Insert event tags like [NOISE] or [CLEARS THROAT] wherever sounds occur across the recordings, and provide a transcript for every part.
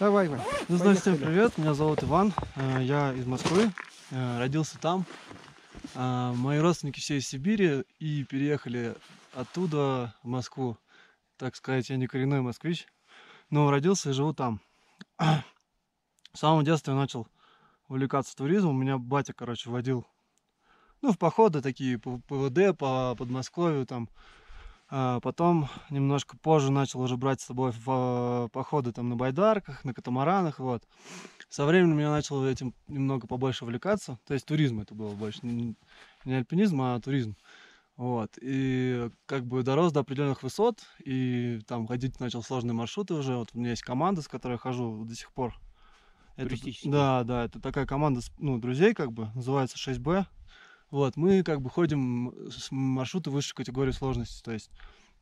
Давай, Иван. Ну, значит, всем привет. Меня зовут Иван. Э, я из Москвы. Э, родился там. Э, мои родственники все из Сибири и переехали оттуда в Москву. Так сказать, я не коренной москвич, но родился и живу там. С самого детства я начал увлекаться туризмом. У Меня батя, короче, водил ну, в походы такие по ПВД, по Подмосковью, там, а потом немножко позже начал уже брать с собой в э, походы там на байдарках, на катамаранах, вот. Со временем я начал этим немного побольше увлекаться, то есть туризм это было больше, не, альпинизм, а туризм. Вот, и как бы дорос до определенных высот, и там ходить начал сложные маршруты уже, вот у меня есть команда, с которой я хожу до сих пор. Это, да, да, это такая команда, ну, друзей как бы, называется 6Б, вот, мы как бы ходим с маршрута высшей категории сложности, то есть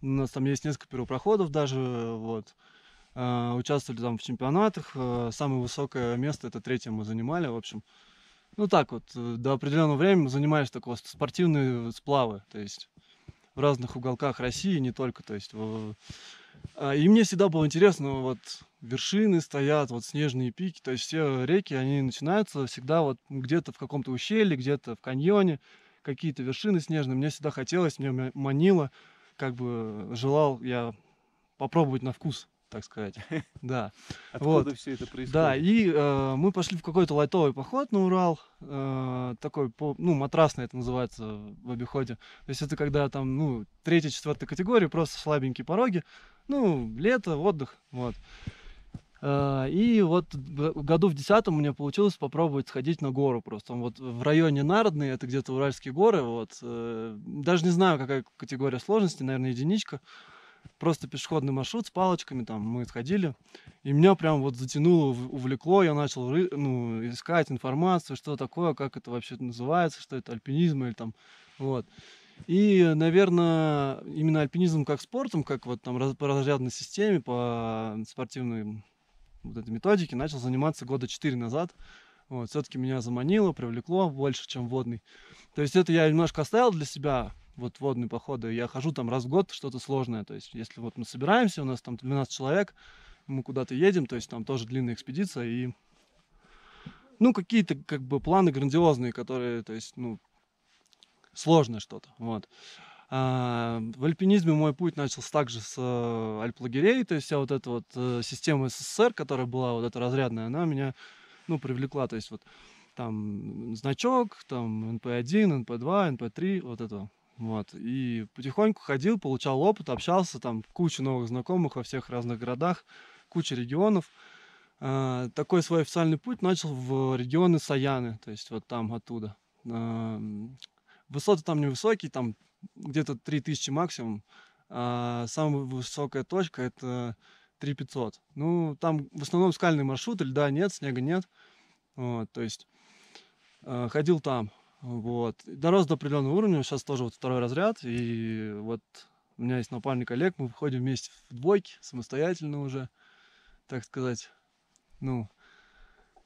у нас там есть несколько первопроходов даже, вот. Э, участвовали там в чемпионатах, э, самое высокое место, это третье мы занимали, в общем. Ну так вот, э, до определенного времени занимались такого спортивные сплавы, то есть в разных уголках России, не только, то есть. В... А, и мне всегда было интересно вот вершины стоят, вот снежные пики, то есть все реки, они начинаются всегда вот где-то в каком-то ущелье, где-то в каньоне, какие-то вершины снежные. Мне всегда хотелось, мне манило, как бы желал я попробовать на вкус, так сказать. [LAUGHS] Да. Откуда все это происходит? Да, и э, мы пошли в какой-то лайтовый поход на Урал, э, такой, ну, матрасный это называется в обиходе. То есть это когда там, ну, третья, четвертая категория, просто слабенькие пороги, ну, лето, отдых, вот. А, и вот году в десятом у меня получилось попробовать сходить на гору просто. Вот в районе Народные, это где-то Уральские горы, вот. Э, даже не знаю, какая категория сложности, наверное, единичка. Просто пешеходный маршрут с палочками, там мы сходили. И меня прям вот затянуло, увлекло, я начал ну, искать информацию, что такое, как это вообще называется, что это альпинизм или там, вот. И, наверное, именно альпинизм как спортом, как вот там по разрядной системе, по спортивным вот этой методики начал заниматься года 4 назад. Вот, все-таки меня заманило, привлекло больше, чем водный. То есть это я немножко оставил для себя, вот водные походы. Я хожу там раз в год, что-то сложное. То есть если вот мы собираемся, у нас там 12 человек, мы куда-то едем, то есть там тоже длинная экспедиция и ну какие-то как бы планы грандиозные, которые, то есть ну сложное что-то, вот. А, в альпинизме мой путь начался также с э, альплагерей, то есть вся вот эта вот э, система СССР, которая была вот эта разрядная, она меня, ну, привлекла, то есть вот там значок, там НП-1, НП-2, НП-3, вот это. Вот. И потихоньку ходил, получал опыт, общался, там куча новых знакомых во всех разных городах, куча регионов. А, такой свой официальный путь начал в регионы Саяны, то есть вот там оттуда высоты там невысокие, там где-то 3000 максимум. А самая высокая точка это 3500. Ну, там в основном скальный маршрут, льда нет, снега нет. Вот, то есть а, ходил там. Вот. Дорос до определенного уровня, сейчас тоже вот второй разряд. И вот у меня есть напарник Олег, мы выходим вместе в двойке, самостоятельно уже, так сказать, ну,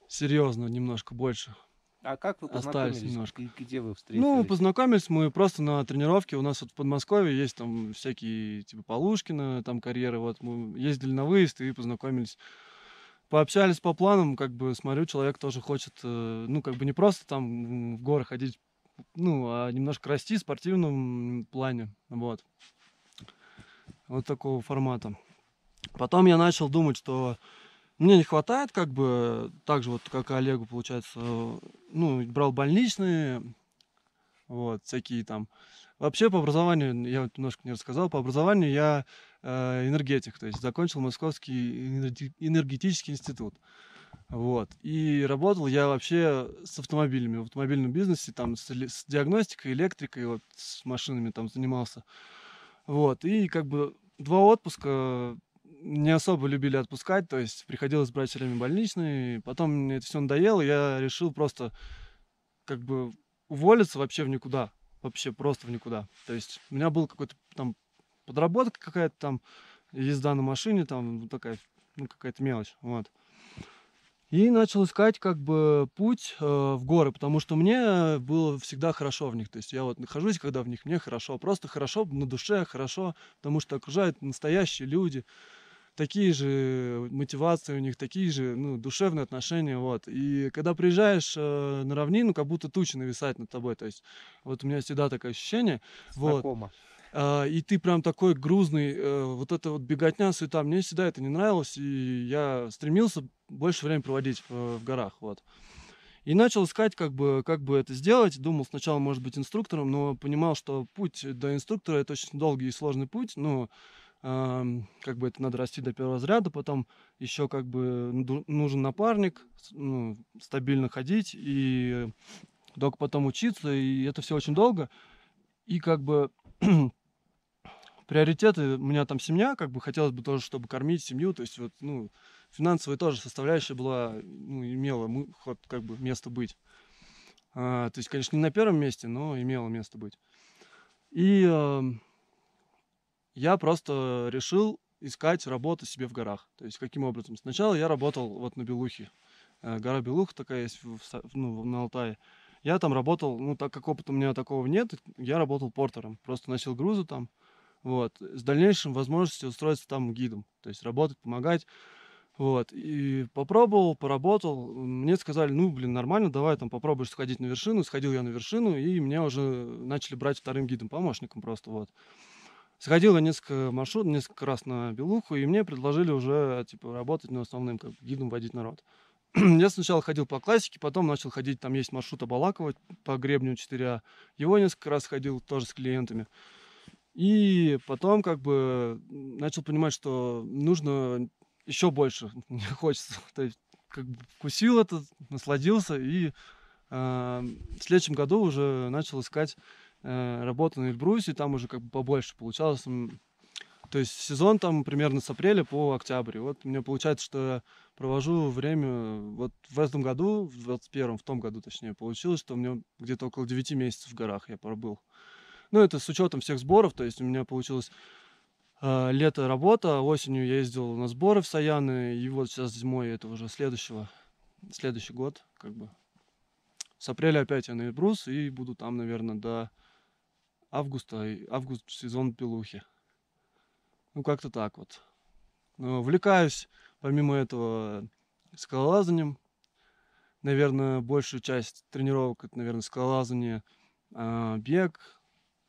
серьезно немножко больше. А как вы познакомились? Остались немножко. И где вы ну, встретились? Ну, познакомились мы просто на тренировке. У нас вот в Подмосковье есть там всякие, типа, Полушкина, там карьеры. Вот мы ездили на выезд и познакомились. Пообщались по планам, как бы, смотрю, человек тоже хочет, э, ну, как бы не просто там в горы ходить, ну, а немножко расти в спортивном плане, вот. Вот такого формата. Потом я начал думать, что мне не хватает, как бы, так же вот, как и Олегу, получается, э, ну, брал больничные, вот, всякие там. Вообще по образованию, я вот немножко не рассказал, по образованию я э, энергетик, то есть закончил Московский энергетический институт. Вот. И работал я вообще с автомобилями, в автомобильном бизнесе, там с, с диагностикой, электрикой, вот с машинами там занимался. Вот. И как бы два отпуска не особо любили отпускать, то есть приходилось брать все время больничные. Потом мне это все надоело, я решил просто как бы уволиться вообще в никуда. Вообще просто в никуда. То есть у меня был какой-то там подработка какая-то там, езда на машине, там такая, ну какая-то мелочь, вот. И начал искать как бы путь э, в горы, потому что мне было всегда хорошо в них. То есть я вот нахожусь, когда в них мне хорошо, просто хорошо на душе, хорошо, потому что окружают настоящие люди такие же мотивации у них, такие же, ну, душевные отношения, вот. И когда приезжаешь э, на равнину, как будто тучи нависают над тобой, то есть вот у меня всегда такое ощущение. Знакомо. Вот. А, и ты прям такой грузный, э, вот это вот беготня, суета, мне всегда это не нравилось, и я стремился больше времени проводить в, в горах, вот. И начал искать, как бы, как бы это сделать. Думал сначала, может быть, инструктором, но понимал, что путь до инструктора – это очень долгий и сложный путь, но ну, как бы это надо расти до первого разряда, потом еще как бы нужен напарник, ну, стабильно ходить, и только потом учиться, и это все очень долго. И как бы [CLEARS THROAT] приоритеты, у меня там семья, как бы хотелось бы тоже, чтобы кормить семью, то есть вот, ну, финансовая тоже составляющая была, ну, имела ход, как бы, место быть. А, то есть, конечно, не на первом месте, но имела место быть. И я просто решил искать работу себе в горах. То есть каким образом? Сначала я работал вот на Белухе. Э, гора Белух такая есть в, ну, на Алтае. Я там работал, ну так как опыта у меня такого нет, я работал портером. Просто носил грузы там. Вот. С дальнейшим возможностью устроиться там гидом. То есть работать, помогать. Вот, и попробовал, поработал, мне сказали, ну, блин, нормально, давай там попробуешь сходить на вершину, сходил я на вершину, и меня уже начали брать вторым гидом, помощником просто, вот. Сходил несколько маршрут, несколько раз на Белуху, и мне предложили уже, а, типа, работать на ну, основным, как гидом водить народ. [CLEARS THROAT] я сначала ходил по классике, потом начал ходить, там есть маршрут Абалакова по гребню 4А. Его несколько раз ходил тоже с клиентами. И потом, как бы, начал понимать, что нужно еще больше, [LAUGHS] не хочется. [LAUGHS] То есть, как бы, вкусил это, насладился, и э, в следующем году уже начал искать Э, работа на Эльбрусе, там уже как бы побольше получалось. То есть сезон там примерно с апреля по октябрь. Вот мне получается, что я провожу время, вот в этом году, в 21-м, в том году точнее, получилось, что у меня где-то около 9 месяцев в горах я пробыл. Ну, это с учетом всех сборов, то есть у меня получилось э, лето работа, осенью я ездил на сборы в Саяны, и вот сейчас зимой это уже следующего, следующий год, как бы. С апреля опять я на Эльбрус, и буду там, наверное, до августа, э, август сезон пилухи. Ну, как-то так вот. Но ну, увлекаюсь, помимо этого, скалолазанием. Наверное, большую часть тренировок, это, наверное, скалолазание, а, бег.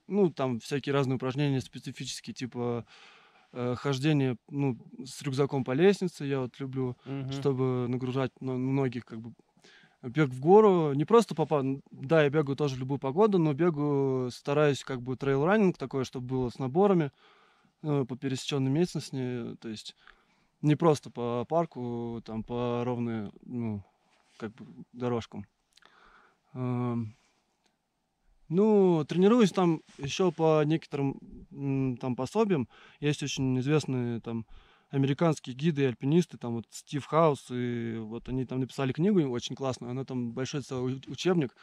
Ну, там всякие разные упражнения специфические, типа э, хождение ну, с рюкзаком по лестнице я вот люблю, угу. чтобы нагружать ноги как бы бег в гору, не просто попав, да, я бегаю тоже в любую погоду, но бегаю, стараюсь как бы трейл-раннинг такое, чтобы было с наборами, ну, по пересеченной местности, то есть не просто по парку, там по ровной, ну, как бы дорожкам. Эм, ну, тренируюсь там еще по некоторым там пособиям. Есть очень известные там американские гиды и альпинисты, там вот Стив Хаус, и вот они там написали книгу очень классную, она там большой целый учебник,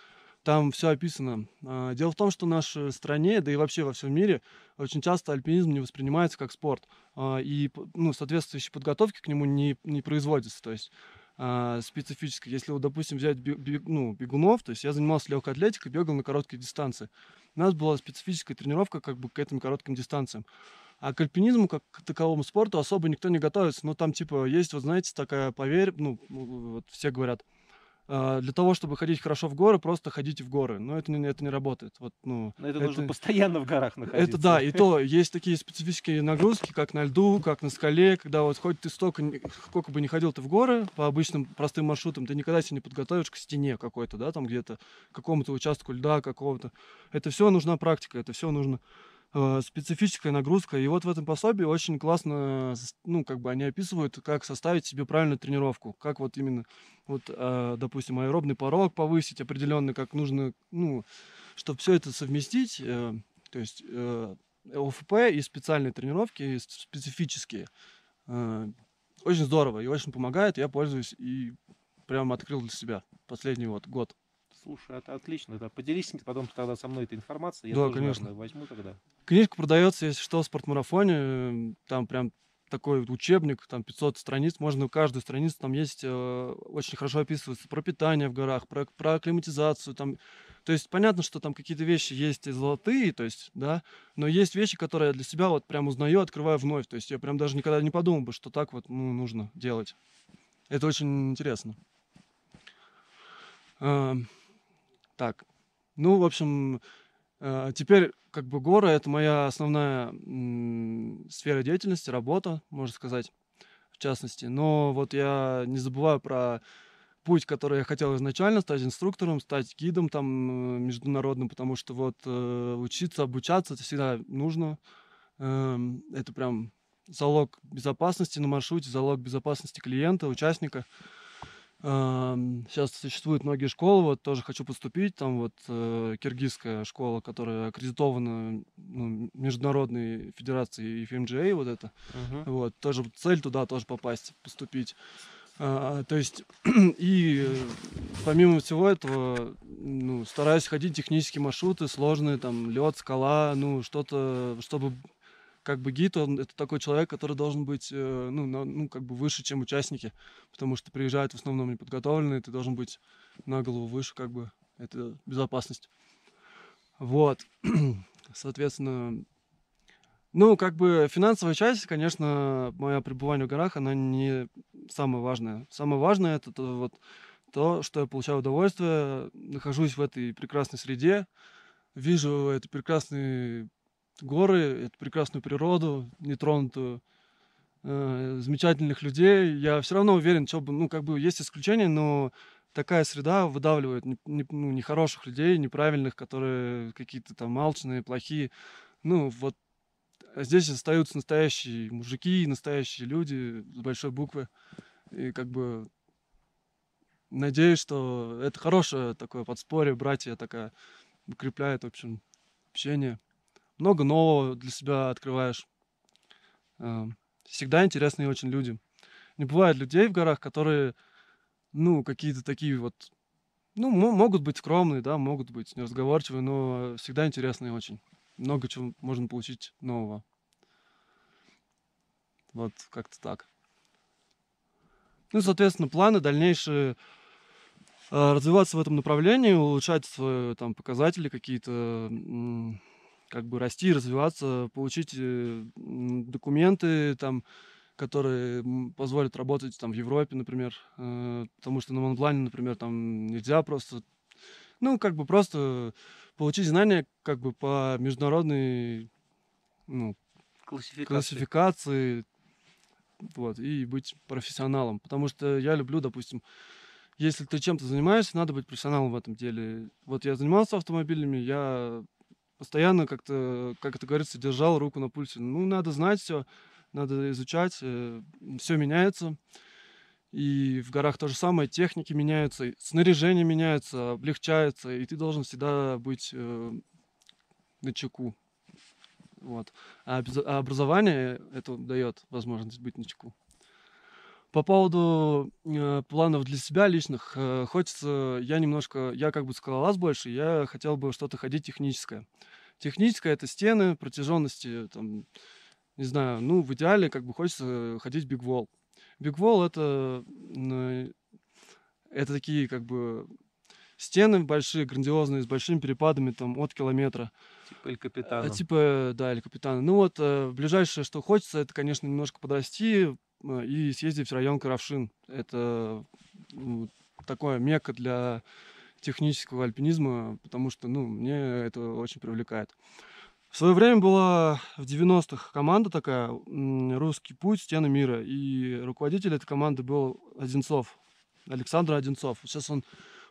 там все описано. А, дело в том, что в нашей стране, да и вообще во всем мире, очень часто альпинизм не воспринимается как спорт, а, и ну, соответствующей подготовки к нему не, не производится, то есть а, специфической. Если, вот, допустим, взять бег, ну, бегунов, то есть я занимался легкой атлетикой, бегал на короткие дистанции. У нас была специфическая тренировка как бы к этим коротким дистанциям. А к альпинизму, как к таковому спорту, особо никто не готовится. но ну, там, типа, есть, вот знаете, такая, поверь, ну, вот все говорят, а, для того, чтобы ходить хорошо в горы, просто ходите в горы. Но это не, это не работает. Вот, ну, Но это, это нужно постоянно в горах находиться. Это да, и то есть такие специфические нагрузки, как на льду, как на скале, когда вот хоть ты столько, сколько бы не ходил ты в горы по обычным простым маршрутам, ты никогда себя не подготовишь к стене какой-то, да, там где-то, какому-то участку льда какого-то. Это все нужна практика, это все нужно Э, специфическая нагрузка. И вот в этом пособии очень классно, ну, как бы они описывают, как составить себе правильную тренировку, как вот именно, вот, э, допустим, аэробный порог повысить определенно, как нужно, ну, чтобы все это совместить, э, то есть ОФП и специальные тренировки, специфические. очень здорово и очень помогает, я пользуюсь и прям открыл для себя последний вот год. Слушай, это отлично. Да. Поделись потом тогда со мной этой информацией. Я да, тоже, конечно. Наверное, возьму тогда. Книжка продается, если что, в спортмарафоне. Там прям такой учебник, там 500 страниц, можно каждую страницу, там есть, э, очень хорошо описывается про питание в горах, про, про акклиматизацию, там, то есть понятно, что там какие-то вещи есть и золотые, то есть, да, но есть вещи, которые я для себя вот прям узнаю, открываю вновь, то есть я прям даже никогда не подумал бы, что так вот, ну, нужно делать. Это очень интересно. Эм, так, ну, в общем, э, теперь как бы горы — это моя основная сфера деятельности, работа, можно сказать, в частности. Но вот я не забываю про путь, который я хотел изначально, стать инструктором, стать гидом там э, международным, потому что вот э, учиться, обучаться — это всегда нужно. Эм, это прям залог безопасности на маршруте, залог безопасности клиента, участника — Сейчас существуют многие школы, вот тоже хочу поступить, там вот э, киргизская школа, которая аккредитована ну, Международной Федерацией FMGA, вот это, uh-huh. вот, тоже цель туда тоже попасть, поступить. А, то есть, [CLEARS THROAT] и э, помимо всего этого, ну, стараюсь ходить технические маршруты, сложные, там, лед, скала, ну, что-то, чтобы как бы гид, он это такой человек, который должен быть, э, ну, на, ну, как бы выше, чем участники, потому что приезжают в основном неподготовленные, ты должен быть на голову выше, как бы, это безопасность. Вот, [CLEARS THROAT] соответственно, ну, как бы финансовая часть, конечно, моя пребывание в горах, она не самая важная Самое важное это то, вот то, что я получаю удовольствие, нахожусь в этой прекрасной среде, вижу этот прекрасный горы, эту прекрасную природу, нетронутую, э, замечательных людей. Я все равно уверен, что бы, ну, как бы есть исключения, но такая среда выдавливает не, не, ну, людей, неправильных, которые какие-то там алчные, плохие. Ну, вот а здесь остаются настоящие мужики, настоящие люди с большой буквы. И как бы надеюсь, что это хорошее такое подспорье, братья такая укрепляет, в общем, общение много нового для себя открываешь. Э, всегда интересные очень люди. Не бывает людей в горах, которые, ну, какие-то такие вот, ну, могут быть скромные, да, могут быть неразговорчивые, но всегда интересные очень. Много чего можно получить нового. Вот как-то так. Ну, соответственно, планы дальнейшие э, развиваться в этом направлении, улучшать свои там показатели какие-то, как бы расти, развиваться, получить э, документы, там, которые позволят работать там в Европе, например, э, потому что на онлайне, например, там нельзя просто, ну, как бы просто получить знания как бы по международной ну, классификации. классификации, вот, и быть профессионалом, потому что я люблю, допустим, если ты чем-то занимаешься, надо быть профессионалом в этом деле. Вот я занимался автомобилями, я постоянно как-то, как это говорится, держал руку на пульсе. Ну, надо знать все, надо изучать, э, все меняется. И в горах то же самое, техники меняются, снаряжение меняется, облегчается, и ты должен всегда быть э, на чеку. Вот. А, а образование это дает возможность быть на чеку. По поводу э, планов для себя личных, э, хочется, я немножко, я как бы скалолаз больше, я хотел бы что-то ходить техническое. Техническое это стены, протяженности, там, не знаю, ну, в идеале как бы хочется ходить бигвол. Бигвол это, э, это такие как бы стены большие, грандиозные, с большими перепадами там от километра. Типа Эль Капитана. А, э, типа, да, Эль Капитана. Ну вот, э, ближайшее, что хочется, это, конечно, немножко подрасти, Э, и съездить в район Кравшин. Это такое мека для технического альпинизма, потому что ну, мне это очень привлекает. В свое время была в 90-х команда такая «Русский путь. Стены мира». И руководитель этой команды был Одинцов, Александр Одинцов. Сейчас он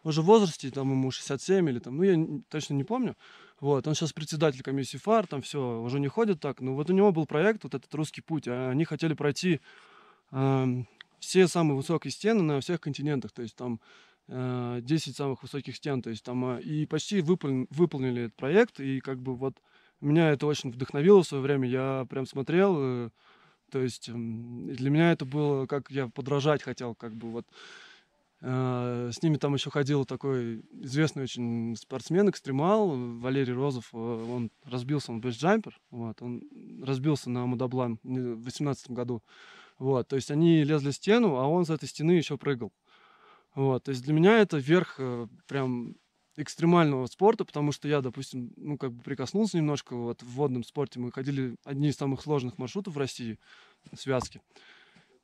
уже в возрасте, там ему 67 или там, ну я точно не помню. Вот, он сейчас председатель комиссии ФАР, там все, уже не ходит так. Но вот у него был проект, вот этот «Русский путь». А они хотели пройти все самые высокие стены на всех континентах, то есть там 10 э, самых высоких стен, то есть там э, и почти выполнили, выполнили этот проект, и как бы вот меня это очень вдохновило в свое время, я прям смотрел, э, то есть для меня это было, как я подражать хотел, как бы вот с ними там еще ходил такой известный очень спортсмен, экстремал Валерий Розов. Он разбился, он бейсджампер, вот, он разбился на Мудоблан в 2018 году. Вот, то есть они лезли в стену, а он с этой стены еще прыгал. Вот, то есть для меня это верх э, прям экстремального спорта, потому что я, допустим, ну, как бы прикоснулся немножко вот в водном спорте. Мы ходили одни из самых сложных маршрутов в России, связки.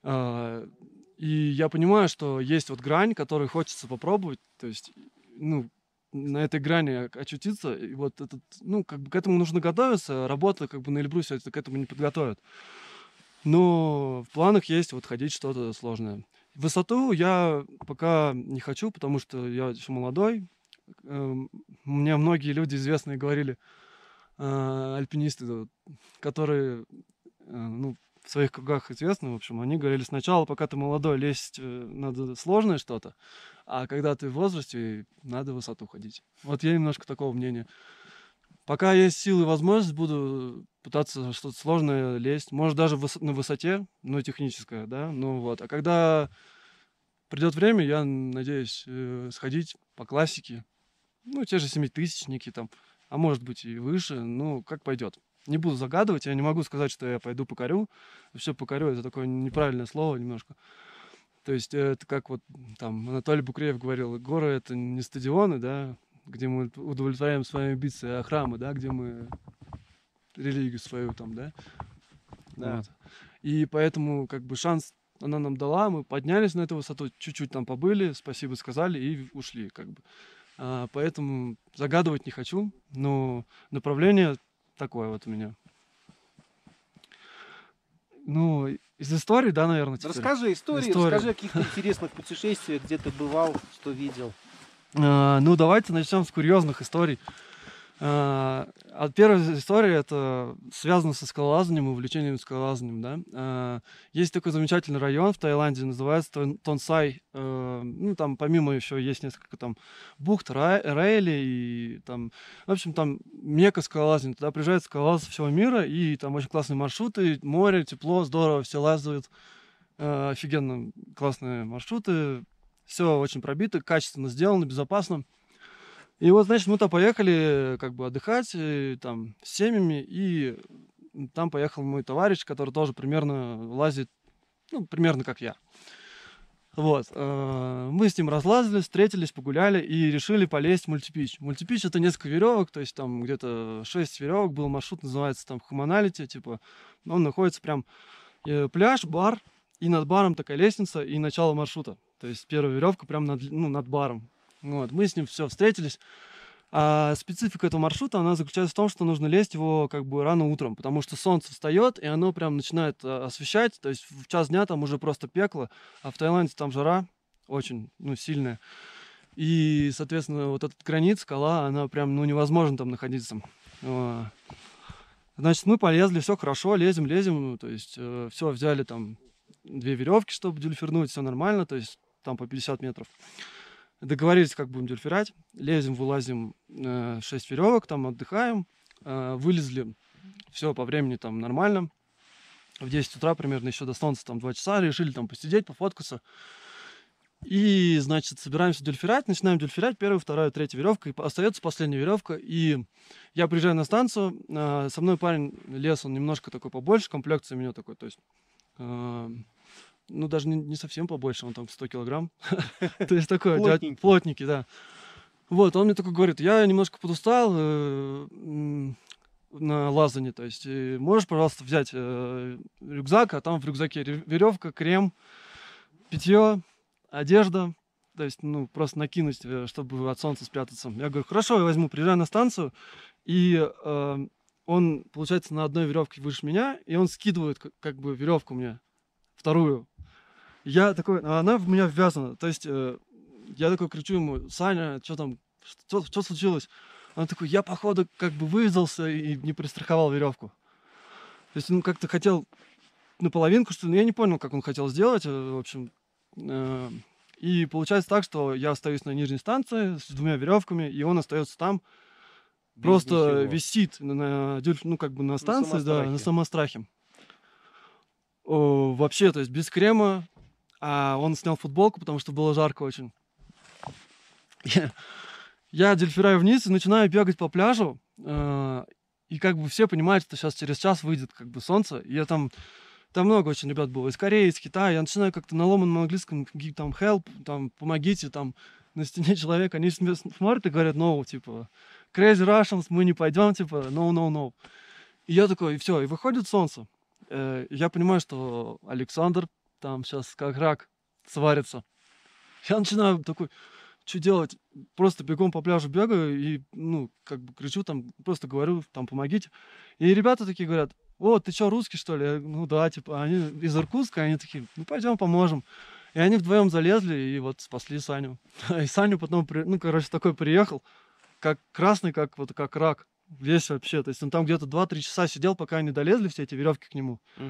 А, и я понимаю, что есть вот грань, которую хочется попробовать, то есть, ну, на этой грани очутиться, и вот этот, ну, как бы к этому нужно готовиться, работа как бы на Эльбрусе это, к этому не подготовят. Но ну, в планах есть вот ходить что-то сложное. Высоту я пока не хочу, потому что я еще молодой. Эм, мне многие люди известные говорили, э, альпинисты, которые э, ну, в своих кругах известны, в общем, они говорили, сначала, пока ты молодой, лезть э, надо сложное что-то, а когда ты в возрасте, надо высоту ходить. Вот я немножко такого мнения. Пока есть силы и возможность, буду пытаться что-то сложное лезть. Может, даже на высоте, но техническое, да. Ну вот. А когда придет время, я надеюсь э, сходить по классике. Ну, те же семитысячники там, а может быть и выше, ну, как пойдет. Не буду загадывать, я не могу сказать, что я пойду покорю. Все покорю, это такое неправильное слово немножко. То есть э, это как вот там Анатолий Букреев говорил, горы это не стадионы, да, где мы удовлетворяем свои амбиции, а храмы, да, где мы религию свою там, да. да. Вот. И поэтому как бы шанс она нам дала, мы поднялись на эту высоту, чуть-чуть там побыли, спасибо сказали и ушли как бы. А, поэтому загадывать не хочу, но направление такое вот у меня. Ну, из истории, да, наверное, теперь. Расскажи истории, расскажи о каких-то интересных путешествиях, где ты бывал, что видел. Э, ну, давайте начнем с курьезных историй. Э, от первой истории это связано со скалолазанием, увлечением скалолазанием, да. Э, есть такой замечательный район в Таиланде, называется Тонсай. Ну, там помимо еще есть несколько там бухт, рейли и там... В общем, там мека скалолазания. Туда приезжают скалолазы всего мира, и там очень классные маршруты, море, тепло, здорово, все лазают офигенно классные маршруты, все очень пробито, качественно сделано, безопасно. И вот, значит, мы-то поехали э, как бы отдыхать, и, э, там, с семьями, и там поехал мой товарищ, который тоже примерно лазит, ну, примерно как я. Вот. Э, мы с ним разлазили, встретились, погуляли и решили полезть в мультипич. Мультипич это несколько веревок, то есть там где-то 6 веревок был маршрут, называется там Хуманалити, типа он находится прям пляж, бар, и над баром такая лестница, и начало маршрута то есть первая веревка прямо над, ну, над баром. Вот, мы с ним все встретились. А специфика этого маршрута, она заключается в том, что нужно лезть его как бы рано утром, потому что солнце встает, и оно прям начинает э, освещать, то есть в час дня там уже просто пекло, а в Таиланде там жара очень, ну, сильная. И, соответственно, вот этот гранит, скала, она прям, ну, невозможно там находиться. Э, значит, мы полезли, все хорошо, лезем, лезем, то есть э, все, взяли там две веревки, чтобы дюльфернуть, все нормально, то есть там по 50 метров. Договорились, как будем дельфирать. Лезем, вылазим э, 6 веревок, там отдыхаем. Э, вылезли, все по времени там нормально. В 10 утра примерно еще до солнца там 2 часа. Решили там посидеть, пофоткаться. И, значит, собираемся дельфирать, начинаем дельфирать, первая, вторая, третья веревка, и остается последняя веревка, и я приезжаю на станцию, э, со мной парень лес, он немножко такой побольше, комплекция у меня такой, то есть э, ну, даже не, не совсем побольше, он там 100 килограмм. [LAUGHS] То есть такой, плотники да. Вот, он мне такой говорит, я немножко подустал э, на лазании, то есть можешь, пожалуйста, взять э, рюкзак, а там в рюкзаке веревка, крем, питье, одежда, то есть, ну, просто накинуть, э, чтобы от солнца спрятаться. Я говорю, хорошо, я возьму, приезжаю на станцию, и э, он, получается, на одной веревке выше меня, и он скидывает, как, как бы, веревку мне, вторую. Я такой, а она в меня ввязана. То есть э, я такой кричу ему, Саня, что там, что, что случилось? Он такой, я походу как бы вывязался и не пристраховал веревку. То есть он как-то хотел наполовинку, что ну, я не понял, как он хотел сделать, э, в общем. Э, и получается так, что я остаюсь на нижней станции с двумя веревками, и он остается там, Без просто ничего. висит на, ну как бы на станции, на да, на самострахе. О, вообще, то есть без крема, а он снял футболку, потому что было жарко очень. Я, я дельфираю вниз и начинаю бегать по пляжу, э, и как бы все понимают, что сейчас через час выйдет как бы солнце, я там там много очень ребят было из Кореи, из Китая. Я начинаю как-то на ломаном английском там help, там помогите, там на стене [LAUGHS] человек, они смотрят и говорят, no, типа, crazy Russians, мы не пойдем, типа, no, no, no. И я такой, и все, и выходит солнце. Э, я понимаю, что Александр там сейчас как рак сварится. Я начинаю такой, что делать? Просто бегом по пляжу бегаю и, ну, как бы кричу там, просто говорю, там, помогите. И ребята такие говорят, о, ты что, русский, что ли? Я, ну да, типа, они из Иркутска, они такие, ну пойдем поможем. И они вдвоем залезли и вот спасли Саню. [LAUGHS] И Саню потом, при... ну, короче, такой приехал, как красный, как вот как рак. Весь вообще. То есть он там где-то 2-3 часа сидел, пока они долезли все эти веревки к нему. Угу.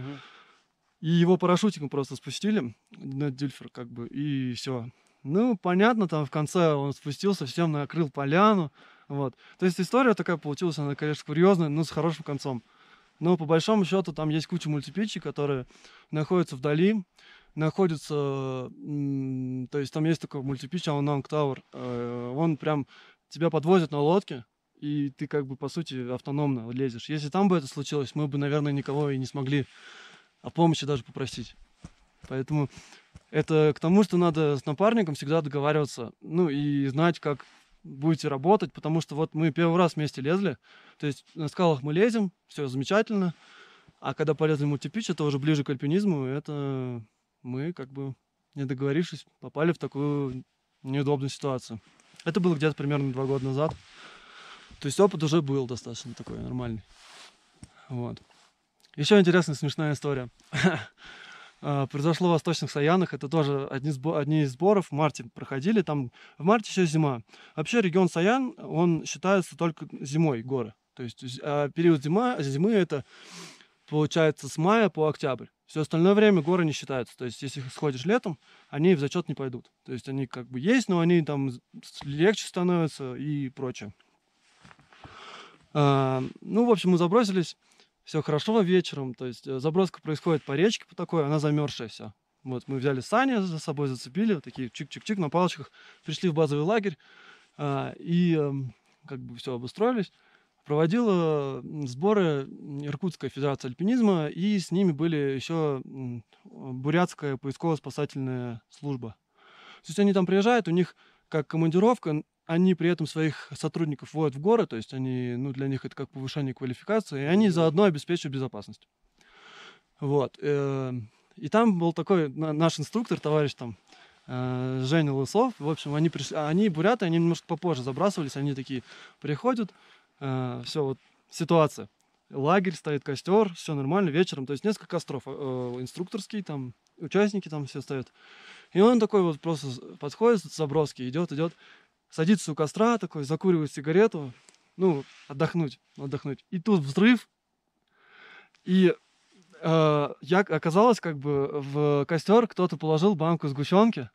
И его парашютиком просто спустили на дюльфер, как бы, и все. Ну, понятно, там в конце он спустился, всем накрыл поляну. Вот. То есть история такая получилась, она, конечно, курьезная, но с хорошим концом. Но по большому счету там есть куча мультипичей, которые находятся вдали, находятся, то есть там есть такой мультипич, он Tower, э, он прям тебя подвозит на лодке, и ты как бы, по сути, автономно лезешь. Если там бы это случилось, мы бы, наверное, никого и не смогли о помощи даже попросить. Поэтому это к тому, что надо с напарником всегда договариваться, ну и знать, как будете работать, потому что вот мы первый раз вместе лезли, то есть на скалах мы лезем, все замечательно, а когда полезли в мультипич, это уже ближе к альпинизму, это мы, как бы, не договорившись, попали в такую неудобную ситуацию. Это было где-то примерно два года назад. То есть опыт уже был достаточно такой нормальный. Вот. Еще интересная смешная история. [LAUGHS] А, произошло в Восточных Саянах, это тоже одни, сбо, одни из сборов в марте проходили, там в марте еще зима. Вообще регион Саян, он считается только зимой горы, то есть а период зима, зимы это получается с мая по октябрь. Все остальное время горы не считаются. То есть, если сходишь летом, они в зачет не пойдут. То есть, они как бы есть, но они там легче становятся и прочее. А, ну, в общем, мы забросились все хорошо вечером, то есть э, заброска происходит по речке, по такой, она замерзшая вся. Вот, мы взяли сани за собой, зацепили, вот такие чик-чик-чик на палочках, пришли в базовый лагерь, а, и эм, как бы все обустроились. Проводила сборы Иркутская федерация альпинизма, и с ними были еще Бурятская поисково-спасательная служба. То есть они там приезжают, у них как командировка они при этом своих сотрудников вводят в горы, то есть они, ну, для них это как повышение квалификации, и они заодно обеспечивают безопасность. Вот. Эм, и там был такой наш инструктор, товарищ там, э, Женя Лысов. В общем, они, пришли, они буряты, они немножко попозже забрасывались, они такие приходят, э, все, вот ситуация. Лагерь стоит, костер, все нормально, вечером, то есть несколько костров, э, инструкторский, там участники там все стоят. И он такой вот просто подходит, заброски, идет, идет садится у костра такой, закуривает сигарету, ну, отдохнуть, ну, отдохнуть. И тут взрыв, и э, я оказалось как бы в костер кто-то положил банку сгущенки,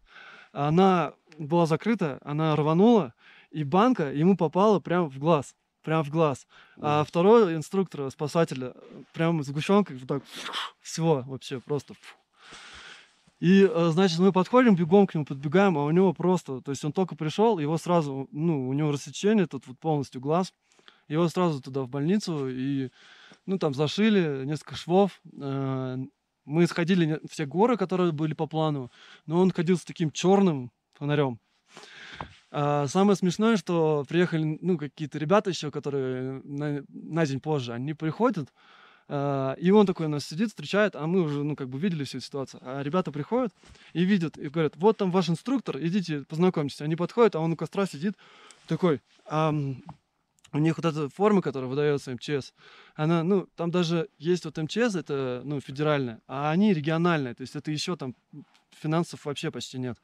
она была закрыта, она рванула, и банка ему попала прямо в глаз, прямо в глаз. А второй инструктор, спасателя, э, прям сгущенкой вот так всего вообще просто фу, и, э, значит, мы подходим, бегом к нему подбегаем, а у него просто, то есть он только пришел, его сразу, ну, у него рассечение, тут вот полностью глаз, его сразу туда в больницу, и, ну, там зашили несколько швов, э, мы сходили все горы, которые были по плану, но он ходил с таким черным фонарем. А самое смешное, что приехали ну, какие-то ребята еще, которые э, на, на день позже, они приходят, а, и он такой нас сидит, встречает, а мы уже, ну, как бы видели всю эту ситуацию. А ребята приходят и видят, и говорят, вот там ваш инструктор, идите, познакомьтесь. Они подходят, а он у костра сидит, такой, Ам... у них вот эта форма, которая выдается МЧС, она, ну, там даже есть вот МЧС, это, ну, федеральная, а они региональные, то есть это еще там финансов вообще почти нет.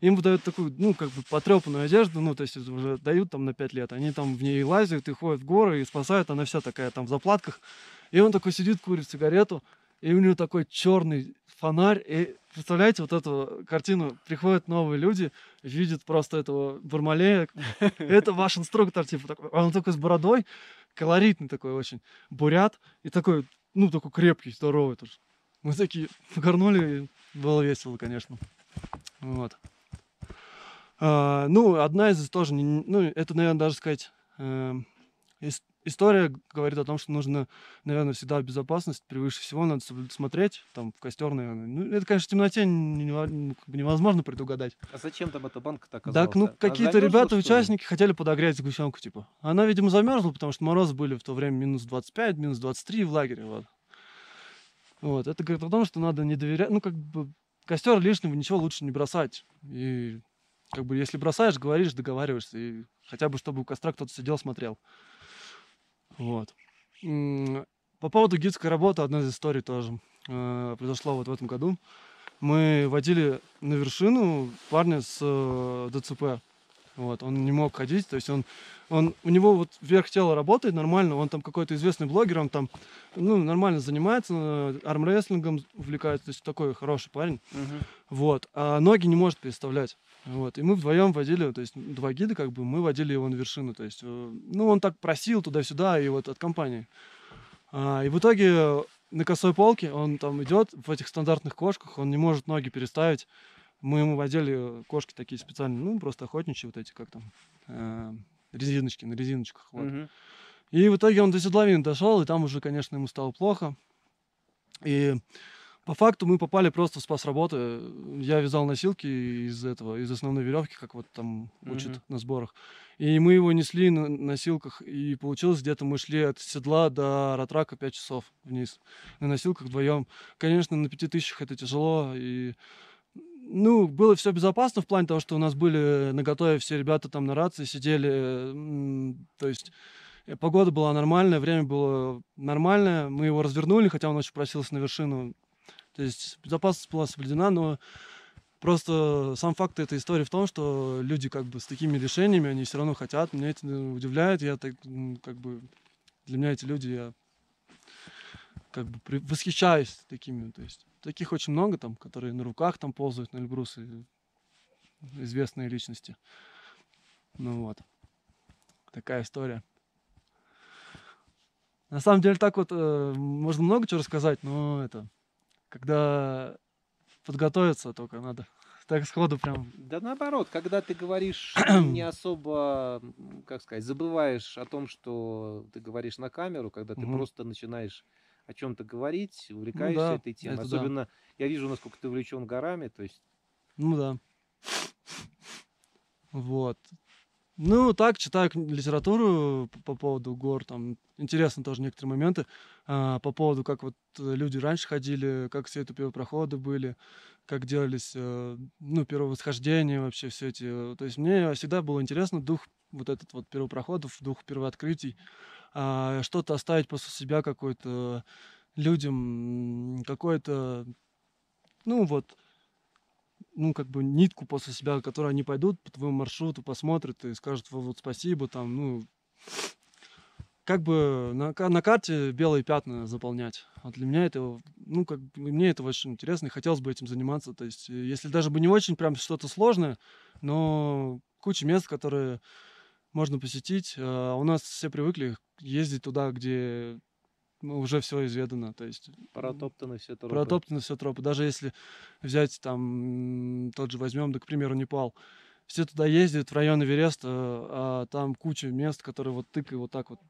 Им выдают такую, ну, как бы потрепанную одежду, ну, то есть уже дают там на 5 лет, они там в ней лазят и ходят в горы и спасают, она вся такая там в заплатках, и он такой сидит, курит сигарету, и у него такой черный фонарь. И представляете, вот эту картину приходят новые люди, видят просто этого Бармалея. Это ваш инструктор, типа такой. А он такой с бородой, колоритный такой очень, бурят, и такой, ну, такой крепкий, здоровый тоже. Мы такие горнули, было весело, конечно. Вот. А, ну, одна из тоже, ну, это, наверное, даже сказать, э, из история говорит о том, что нужно, наверное, всегда безопасность превыше всего надо смотреть, там, в костер, наверное. Ну, это, конечно, в темноте ну, невозможно предугадать. А зачем там эта банка так ну, оказалась? Так, ну, какие-то ребята, участники, хотели подогреть сгущенку, типа. Она, видимо, замерзла, потому что морозы были в то время минус 25, минус 23 в лагере, вот. Вот, это говорит о том, что надо не доверять, ну, как бы, костер лишнего ничего лучше не бросать. И, как бы, если бросаешь, говоришь, договариваешься, и хотя бы, чтобы у костра кто-то сидел, смотрел. Вот. По поводу гидской работы одна из историй тоже э, произошла вот в этом году. Мы водили на вершину парня с э, ДЦП. Вот, он не мог ходить, то есть он, он, у него вот верх тела работает нормально, он там какой-то известный блогер, он там, ну, нормально занимается, э, армрестлингом увлекается, то есть такой хороший парень, угу. вот, а ноги не может переставлять. Вот, и мы вдвоем водили, то есть два гида как бы, мы водили его на вершину, то есть, э, ну, он так просил туда-сюда и вот от компании. А, и в итоге на косой полке он там идет в этих стандартных кошках, он не может ноги переставить, мы ему возили э, кошки такие специальные, ну, просто охотничьи вот эти, как там, э, резиночки, на резиночках. Вот. Угу. И в итоге он до седловины дошел, и там уже, конечно, ему стало плохо. И по факту мы попали просто в спас работы. Я вязал носилки из этого, из основной веревки, как вот там учат mm на сборах. И мы его несли на носилках. И получилось где-то мы шли от седла до ротрака 5 часов вниз. На носилках вдвоем. Конечно, на пяти тысячах это тяжело. И ну, было все безопасно в плане того, что у нас были на готове все ребята там на рации сидели, то есть э, погода была нормальная, время было нормальное, мы его развернули, хотя он очень просился на вершину, то есть безопасность была соблюдена, но просто сам факт этой истории в том, что люди как бы с такими решениями, они все равно хотят, меня это ну, удивляет, я так, ну, как бы, для меня эти люди, я как бы восхищаюсь такими, то есть. Таких очень много, там, которые на руках там ползают на Эльбрус, и известные личности. Ну вот. Такая история. На самом деле так вот э, можно много чего рассказать, но это когда подготовиться только надо. Так сходу прям. Да наоборот, когда ты говоришь [CLEARS THROAT] не особо, как сказать, забываешь о том, что ты говоришь на камеру, когда ты угу. просто начинаешь о чем-то говорить, увлекаешься ну, да, этой темой. Это Особенно да. я вижу, насколько ты увлечен горами, то есть. Ну да. Вот. Ну, так, читаю литературу по, поводу гор, там, интересны тоже некоторые моменты, а, по поводу, как вот э, люди раньше ходили, как все это первопроходы были, как делались, э, ну, первовосхождения вообще все эти, э, то есть мне всегда было интересно дух вот этот вот первопроходов, дух первооткрытий, а, что-то оставить после себя какой-то людям, какой-то, ну вот, ну, как бы нитку после себя, которой они пойдут по твоему маршруту, посмотрят и скажут, вот спасибо, там, ну, как бы на, на карте белые пятна заполнять. вот а для меня это, ну, как мне это очень интересно, и хотелось бы этим заниматься. То есть, э, если даже бы не очень прям что-то сложное, но куча мест, которые можно посетить. А, у нас все привыкли ездить туда, где ну, уже все изведано, то есть... Протоптаны все тропы. Протоптаны все тропы. Даже если взять там, тот же возьмем, да, к примеру, Непал. Все туда ездят в район Эвереста, а, а там куча мест, которые вот тык и вот так вот.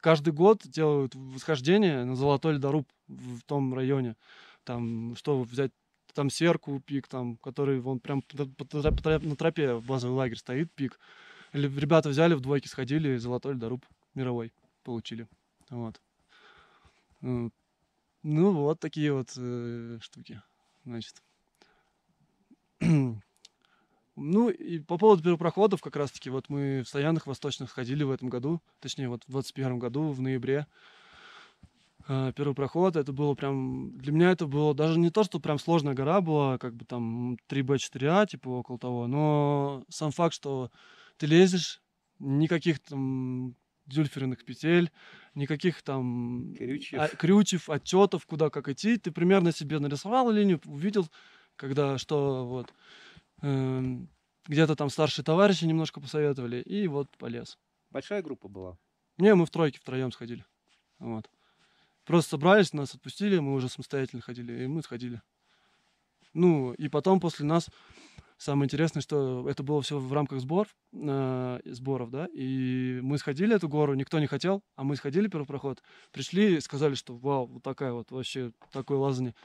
Каждый год делают восхождение на Золотой ледоруб в том районе. Там, что взять, там Серку пик, там, который вон прям на тропе в базовый лагерь стоит пик. Ребята взяли в двойке, сходили, золотой ледоруб мировой получили. Вот. Э, ну вот такие вот э, штуки. Значит. Ну и по поводу первопроходов как раз таки, вот мы в Стоянах Восточных сходили в этом году, точнее вот в 21 году, в ноябре, э, первый проход, это было прям, для меня это было даже не то, что прям сложная гора была, как бы там 3 Б 4 А типа около того, но сам факт, что ты лезешь, никаких там дюльферных петель, никаких там крючев, а, крючев отчетов, куда как идти. Ты примерно себе нарисовал линию, увидел, когда что вот. Э, где-то там старшие товарищи немножко посоветовали, и вот полез. Большая группа была? Не, мы в тройке втроем сходили. Вот. Просто собрались, нас отпустили, мы уже самостоятельно ходили, и мы сходили. Ну, и потом после нас Самое интересное, что это было все в рамках сборов, э, сборов, да, и мы сходили эту гору, никто не хотел, а мы сходили первый проход, пришли и сказали, что вау, вот такая вот, вообще такое лазание.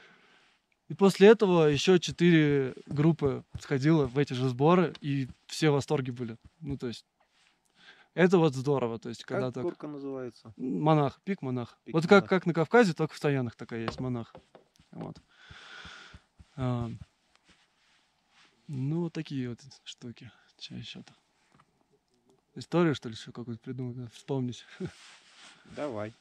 И после этого еще четыре группы сходило в эти же сборы, и все в восторге были. Ну, то есть, это вот здорово. То есть, как когда так... горка называется? Монах, пик монах. Пик вот монах. Как, как на Кавказе, только в Стоянах такая есть, монах. Вот. Эм, ну, вот такие вот штуки. Че еще-то? Историю, что ли, еще какую-то придумать, вспомнить? [LAUGHS] Давай.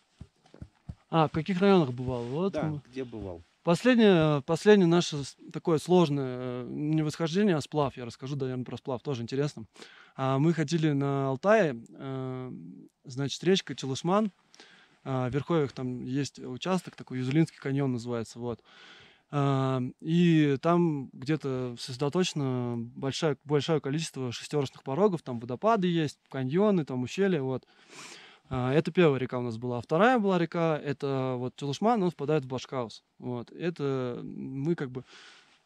А, в каких районах бывал? Вот. Да, мы... где бывал. Последнее, последнее наше такое сложное, э, не восхождение, а сплав. Я расскажу, наверное, про сплав, тоже интересно. А мы ходили на Алтае, э, значит, речка Челышман. А, в Верховьях там есть участок, такой Юзулинский каньон называется, вот. А, и там где-то сосредоточено большое, большое количество шестерочных порогов, там водопады есть, каньоны, там ущелья, вот. А, это первая река у нас была. Вторая была река, это вот Челушман, он впадает в Башкаус. Вот, это мы как бы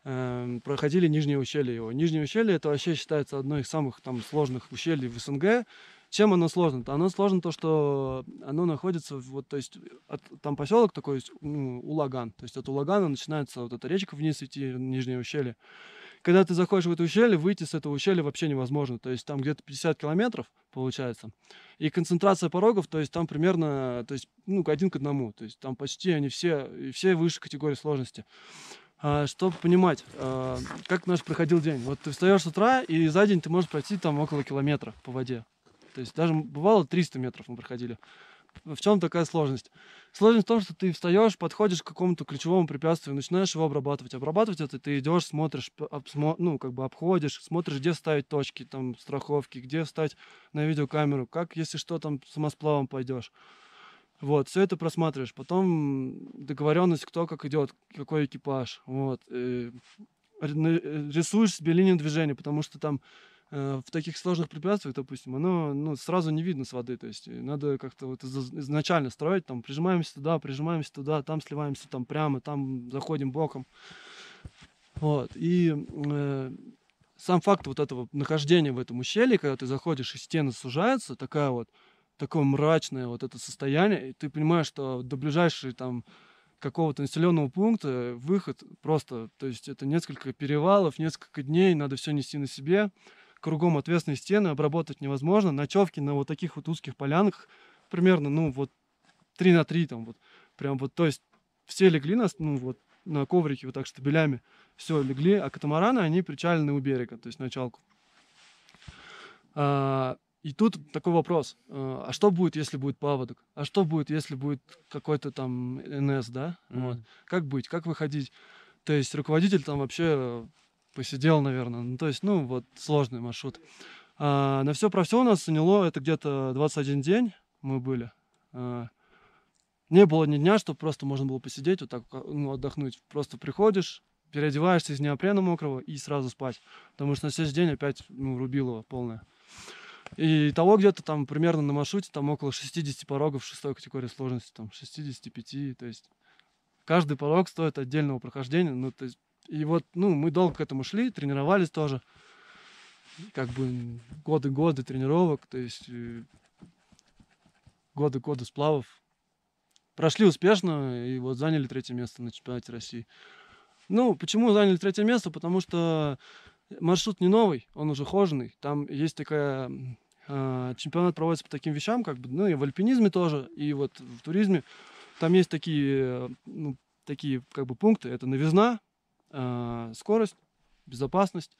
э, проходили нижнее ущелье его. Нижнее ущелье это вообще считается одной из самых там сложных ущелий в СНГ чем оно сложно? Оно сложно то, что оно находится, вот, то есть, от, там поселок такой, ну, Улаган, то есть от Улагана начинается вот эта речка вниз идти, нижнее ущелье. Когда ты заходишь в это ущелье, выйти с этого ущелья вообще невозможно, то есть там где-то 50 километров получается, и концентрация порогов, то есть там примерно, то есть, ну, один к одному, то есть там почти они все, все выше категории сложности а, чтобы понимать, а, как наш проходил день. Вот ты встаешь с утра, и за день ты можешь пройти там около километра по воде. То есть даже бывало 300 метров мы проходили. В чем такая сложность? Сложность в том, что ты встаешь, подходишь к какому-то ключевому препятствию, начинаешь его обрабатывать. Обрабатывать это ты идешь, смотришь, обсмо... ну, как бы обходишь, смотришь, где ставить точки, там, страховки, где встать на видеокамеру, как, если что, там, самосплавом пойдешь. Вот, все это просматриваешь. Потом договоренность, кто как идет, какой экипаж. Вот. И э, э, рисуешь себе линию движения, потому что там Э, в таких сложных препятствиях, допустим, оно ну, сразу не видно с воды. То есть э, надо как-то вот изначально строить, там прижимаемся туда, прижимаемся туда, там сливаемся там прямо, там заходим боком. Вот. И э, сам факт вот этого нахождения в этом ущелье, когда ты заходишь, и стены сужаются, такая вот, такое мрачное вот это состояние, и ты понимаешь, что до ближайшей там какого-то населенного пункта выход просто, то есть это несколько перевалов, несколько дней, надо все нести на себе кругом отвесные стены, обработать невозможно. Ночевки на вот таких вот узких полянках примерно, ну, вот 3 на 3 там вот. Прям вот, то есть все легли нас, ну, вот на коврике вот так штабелями все легли, а катамараны, они причалены у берега, то есть началку. А, и тут такой вопрос, э, а что будет, если будет паводок? А что будет, если будет какой-то там НС, да? Mm-hmm. Вот. Как быть, как выходить? То есть руководитель там вообще посидел, наверное. Ну, то есть, ну, вот сложный маршрут. А, на все про все у нас заняло это где-то 21 день мы были. А, не было ни дня, чтобы просто можно было посидеть, вот так а, ну, отдохнуть. Просто приходишь, переодеваешься из неопрена мокрого и сразу спать. Потому что на следующий день опять ну, рубилово полное. И того где-то там примерно на маршруте там около 60 порогов шестой категории сложности, там 65, то есть каждый порог стоит отдельного прохождения, ну то есть и вот, ну, мы долго к этому шли, тренировались тоже. Как бы годы-годы тренировок, то есть годы-годы э, сплавов. Прошли успешно и вот заняли третье место на чемпионате России. Ну, почему заняли третье место? Потому что маршрут не новый, он уже хоженый. Там есть такая... Э, чемпионат проводится по таким вещам, как бы, ну, и в альпинизме тоже, и вот в туризме. Там есть такие, э, ну, такие, как бы, пункты. Это новизна, Э, скорость, безопасность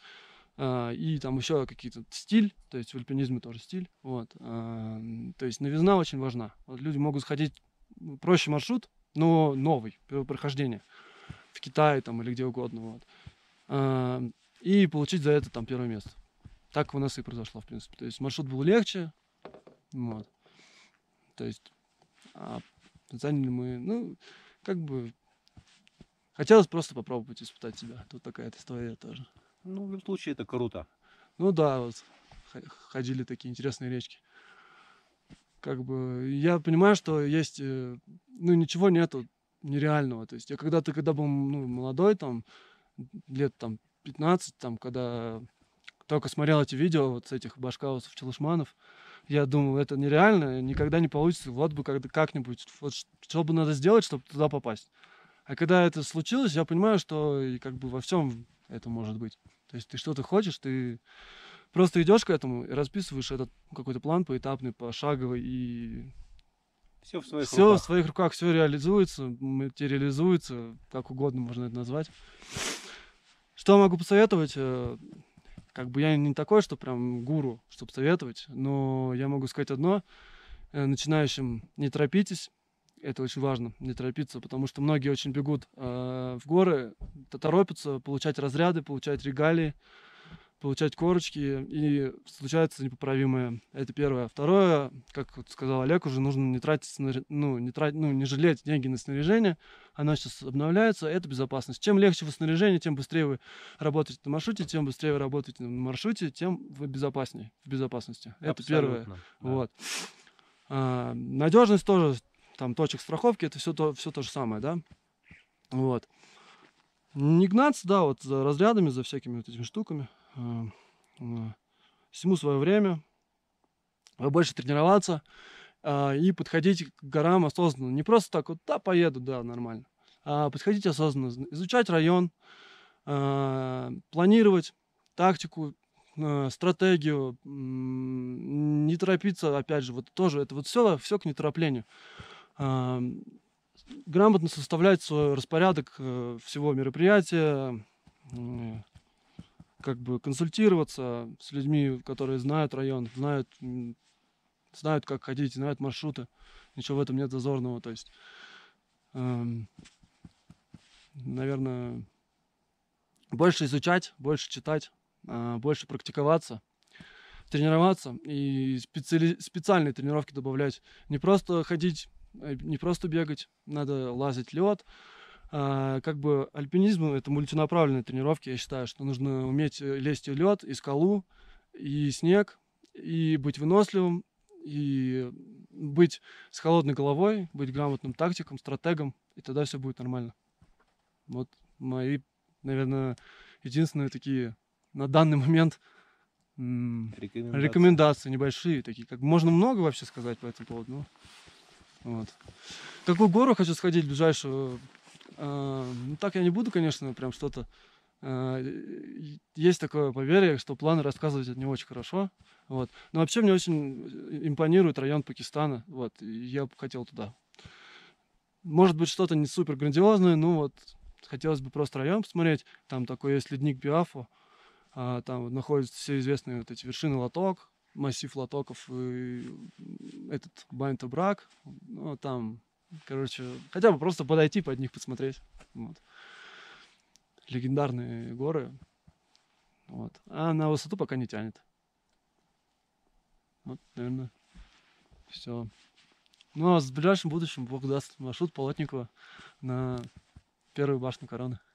э, и там еще какие-то стиль, то есть в альпинизме тоже стиль, вот, эм, то есть новизна очень важна. Вот люди могут сходить ну, проще маршрут, но новый, прохождение в Китае там или где угодно, вот, эм, и получить за это там первое место. Так у нас и произошло, в принципе. То есть маршрут был легче, вот, то есть а заняли мы, ну, как бы Хотелось просто попробовать испытать себя. Тут такая -то история тоже. Ну, в любом случае, это круто. Ну да, вот ходили такие интересные речки. Как бы я понимаю, что есть, э, ну ничего нету нереального. То есть я когда-то, когда был ну, молодой, там лет там 15, там когда только смотрел эти видео вот с этих башкаусов, челышманов, я думал, это нереально, никогда не получится. Вот бы как-нибудь, вот что бы надо сделать, чтобы туда попасть. А когда это случилось, я понимаю, что как бы во всем это может быть. То есть ты что-то хочешь, ты просто идешь к этому и расписываешь этот какой-то план поэтапный, пошаговый и все в своих все руках. в своих руках, все реализуется, материализуется, как угодно можно это назвать. Что могу посоветовать? Э, как бы я не такой, что прям гуру, чтобы советовать, но я могу сказать одно. Э, начинающим не торопитесь, это очень важно, не торопиться, потому что многие очень бегут э, в горы, торопятся получать разряды, получать регалии, получать корочки, и случается непоправимое. Это первое. Второе, как вот сказал Олег, уже нужно не тратить, ну, не тратить, ну, не жалеть деньги на снаряжение. Оно сейчас обновляется, это безопасность. Чем легче вы снаряжение, тем быстрее вы работаете на маршруте, тем быстрее вы работаете на маршруте, тем вы безопаснее, в безопасности. Это Абсолютно, первое. Да. Вот. А, надежность тоже там точек страховки, это все то, все то же самое, да. Вот. Не гнаться, да, вот за разрядами, за всякими вот этими штуками. Эм, э, всему свое время. Больше тренироваться э, и подходить к горам осознанно. Не просто так вот, да, поеду, да, нормально. А подходить осознанно, изучать район, э, планировать тактику, стратегию, не торопиться, опять же, вот тоже, это вот все, все к нетороплению грамотно составлять свой распорядок э, всего мероприятия, как бы консультироваться с людьми, которые знают район, знают, знают, как ходить, знают маршруты. Ничего в этом нет зазорного. То есть, наверное, больше изучать, больше читать, а, больше практиковаться, тренироваться и специали, специальные тренировки добавлять. Не просто ходить Э, не просто бегать, надо лазить лед. А, как бы альпинизм это мультинаправленные тренировки, я считаю, что нужно уметь э, лезть и лед, и скалу, и снег, и быть выносливым, и быть с холодной головой, быть грамотным тактиком, стратегом, и тогда все будет нормально. Вот мои, наверное, единственные такие на данный момент рекомендации, рекомендации небольшие такие, как можно много вообще сказать по этому поводу. Но... Ну. Вот. В какую гору хочу сходить ближайшую? Э, ну, так я не буду, конечно, прям что-то. Э, есть такое поверье, что планы рассказывать это не очень хорошо. Вот. Но вообще мне очень э, импонирует район Пакистана. Вот. я бы хотел туда. Может быть, что-то не супер грандиозное, но вот хотелось бы просто район посмотреть. Там такой есть ледник Биафо. А там находятся все известные вот эти вершины Лоток, массив лотоков и э, этот байнта брак, ну, там, короче, хотя бы просто подойти под них посмотреть. Вот. Легендарные горы. Вот. А на высоту пока не тянет. Вот, наверное, все. Ну, а в ближайшем будущем, бог даст, маршрут Полотникова на первую башню короны.